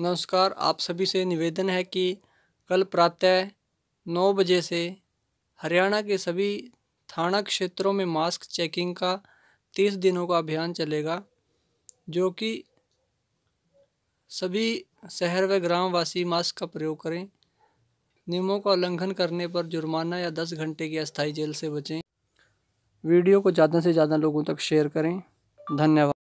नमस्कार आप सभी से निवेदन है कि कल प्रातः नौ बजे से हरियाणा के सभी थाना क्षेत्रों में मास्क चेकिंग का तीस दिनों का अभियान चलेगा जो कि सभी शहर व ग्रामवासी मास्क का प्रयोग करें नियमों का उल्लंघन करने पर जुर्माना या दस घंटे की अस्थायी जेल से बचें वीडियो को ज़्यादा से ज़्यादा लोगों तक शेयर करें धन्यवाद